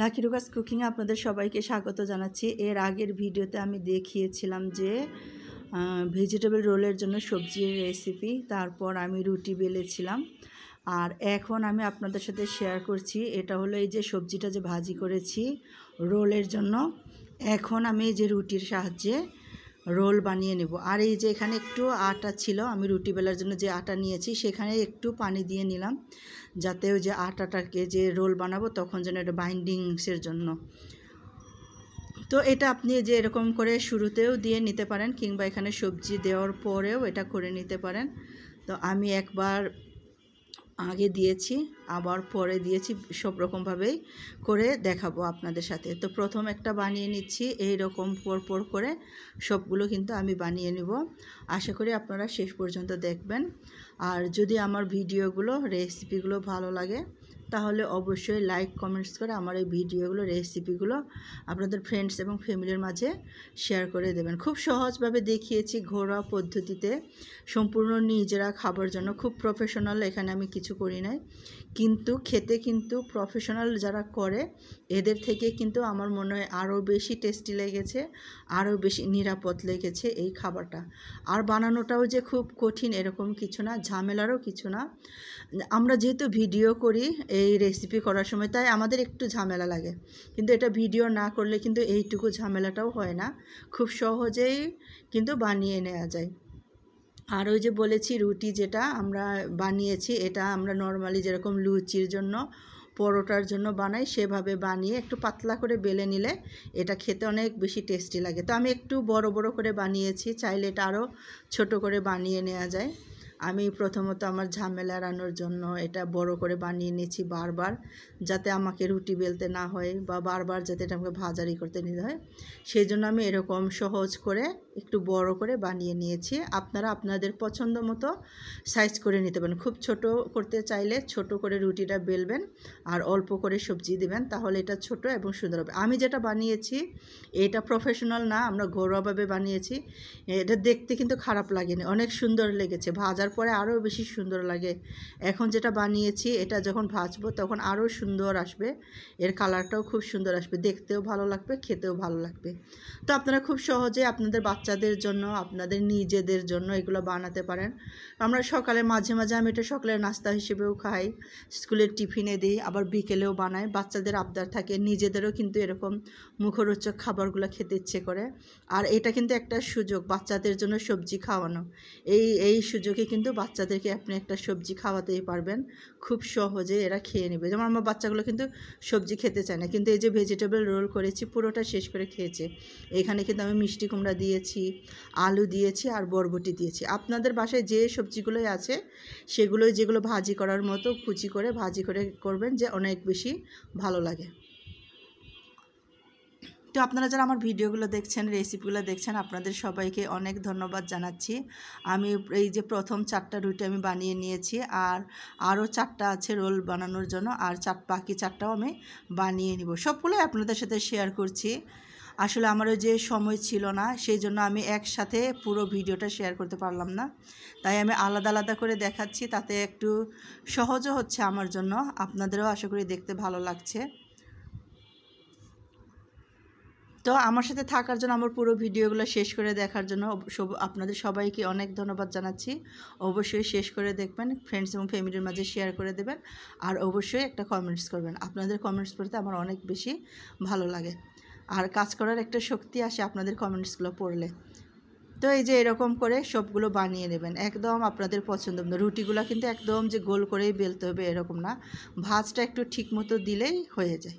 lucky রুকাস cooking আপনাদের সবাইকে স্বাগত জানাচ্ছি এর আগের ভিডিওতে আমি দেখিয়েছিলাম যে ভেজিটেবল রোলের জন্য সবজির রেসিপি তারপর আমি রুটি বেলেছিলাম আর এখন আমি আপনাদের সাথে শেয়ার করছি এটা হলো এই যে সবজিটা যে ভাজি করেছি রোলের জন্য এখন আমি এই যে রুটির সাহায্যে রোল বানিয়ে নেব আর এই যে এখানে একটু আটা ছিল আমি রুটি বেলার জন্য যে আটা নিয়েছি সেখানে একটু পানি দিয়ে নিলাম যাতে ওই যে আটাটাকে যে রোল বানাবো তখন যেন এটা বাইন্ডিংসের জন্য তো এটা আপনি যে এরকম করে শুরুতেও দিয়ে নিতে পারেন কিংবা এখানে সবজি দেওয়ার পরেও এটা করে নিতে পারেন তো আমি একবার আগে দিয়েছি আবার পরে দিয়েছি সব রকমভাবেই করে দেখাবো আপনাদের সাথে তো প্রথম একটা বানিয়ে নিচ্ছি এই রকম পর পর করে সবগুলো কিন্তু আমি বানিয়ে নিব আশা করি আপনারা শেষ পর্যন্ত দেখবেন আর যদি আমার ভিডিওগুলো রেসিপিগুলো ভালো লাগে তাহলে অবশ্যই লাইক কমেন্টস করে আমার এই ভিডিওগুলো রেসিপিগুলো আপনাদের ফ্রেন্ডস এবং ফ্যামিলির মাঝে শেয়ার করে দেবেন খুব সহজভাবে দেখিয়েছি ঘরোয়া পদ্ধতিতে সম্পূর্ণ নিজেরা খাবার জন্য খুব প্রফেশনাল এখানে আমি কিছু করি নাই কিন্তু খেতে কিন্তু প্রফেশনাল যারা করে এদের থেকে কিন্তু আমার মনে হয় আরও বেশি টেস্টি লেগেছে আরও বেশি নিরাপদ লেগেছে এই খাবারটা আর বানানোটাও যে খুব কঠিন এরকম কিছু না ঝামেলারও কিছু না আমরা যেহেতু ভিডিও করি এই রেসিপি করার সময় তাই আমাদের একটু ঝামেলা লাগে কিন্তু এটা ভিডিও না করলে কিন্তু এইটুকু ঝামেলাটাও হয় না খুব সহজেই কিন্তু বানিয়ে নেওয়া যায় আর ওই যে বলেছি রুটি যেটা আমরা বানিয়েছি এটা আমরা নর্মালি যেরকম লুচির জন্য পরোটার জন্য বানাই সেভাবে বানিয়ে একটু পাতলা করে বেলে নিলে এটা খেতে অনেক বেশি টেস্টি লাগে তো আমি একটু বড় বড় করে বানিয়েছি চাইলে এটা আরও ছোট করে বানিয়ে নেওয়া যায় আমি প্রথমত আমার ঝামেলা এড়ানোর জন্য এটা বড় করে বানিয়ে নিয়েছি বারবার যাতে আমাকে রুটি বেলতে না হয় বা বারবার যাতে এটা আমাকে ভাজারি করতে নিতে হয় সেই জন্য আমি এরকম সহজ করে একটু বড় করে বানিয়ে নিয়েছি আপনারা আপনাদের পছন্দ মতো সাইজ করে নিতে পারেন খুব ছোট করতে চাইলে ছোট করে রুটিটা বেলবেন আর অল্প করে সবজি দেবেন তাহলে এটা ছোট এবং সুন্দর হবে আমি যেটা বানিয়েছি এটা প্রফেশনাল না আমরা ঘরোয়াভাবে বানিয়েছি এটা দেখতে কিন্তু খারাপ লাগেনি অনেক সুন্দর লেগেছে ভাজা ভাজার পরে আরও বেশি সুন্দর লাগে এখন যেটা বানিয়েছি এটা যখন ভাজবো তখন আরও সুন্দর আসবে এর কালারটাও খুব সুন্দর আসবে দেখতেও ভালো লাগবে খেতেও ভালো লাগবে তো আপনারা খুব সহজে আপনাদের বাচ্চাদের জন্য আপনাদের নিজেদের জন্য এগুলো বানাতে পারেন আমরা সকালে মাঝে মাঝে আমি এটা সকালের নাস্তা হিসেবেও খাই স্কুলের টিফিনে দিই আবার বিকেলেও বানাই বাচ্চাদের আবদার থাকে নিজেদেরও কিন্তু এরকম মুখরোচক খাবারগুলো খেতে ইচ্ছে করে আর এটা কিন্তু একটা সুযোগ বাচ্চাদের জন্য সবজি খাওয়ানো এই এই সুযোগে কিন্তু বাচ্চাদেরকে আপনি একটা সবজি খাওয়াতেই পারবেন খুব সহজে এরা খেয়ে নেবে যেমন আমার বাচ্চাগুলো কিন্তু সবজি খেতে চায় না কিন্তু এই যে ভেজিটেবল রোল করেছি পুরোটা শেষ করে খেয়েছে এখানে কিন্তু আমি মিষ্টি কুমড়া দিয়েছি আলু দিয়েছি আর বরবটি দিয়েছি আপনাদের বাসায় যে সবজিগুলোই আছে সেগুলোই যেগুলো ভাজি করার মতো কুচি করে ভাজি করে করবেন যে অনেক বেশি ভালো লাগে তো আপনারা যারা আমার ভিডিওগুলো দেখছেন রেসিপিগুলো দেখছেন আপনাদের সবাইকে অনেক ধন্যবাদ জানাচ্ছি আমি এই যে প্রথম চারটা রুটি আমি বানিয়ে নিয়েছি আর আরও চারটা আছে রোল বানানোর জন্য আর চার বাকি চারটাও আমি বানিয়ে নিব সবগুলোই আপনাদের সাথে শেয়ার করছি আসলে আমারও যে সময় ছিল না সেই জন্য আমি একসাথে পুরো ভিডিওটা শেয়ার করতে পারলাম না তাই আমি আলাদা আলাদা করে দেখাচ্ছি তাতে একটু সহজও হচ্ছে আমার জন্য আপনাদেরও আশা করি দেখতে ভালো লাগছে তো আমার সাথে থাকার জন্য আমার পুরো ভিডিওগুলো শেষ করে দেখার জন্য আপনাদের সবাইকে অনেক ধন্যবাদ জানাচ্ছি অবশ্যই শেষ করে দেখবেন ফ্রেন্ডস এবং ফ্যামিলির মাঝে শেয়ার করে দেবেন আর অবশ্যই একটা কমেন্টস করবেন আপনাদের কমেন্টস পড়তে আমার অনেক বেশি ভালো লাগে আর কাজ করার একটা শক্তি আসে আপনাদের কমেন্টসগুলো পড়লে তো এই যে এরকম করে সবগুলো বানিয়ে নেবেন একদম আপনাদের পছন্দ রুটিগুলো কিন্তু একদম যে গোল করেই বেলতে হবে এরকম না ভাজটা একটু ঠিক মতো দিলেই হয়ে যায়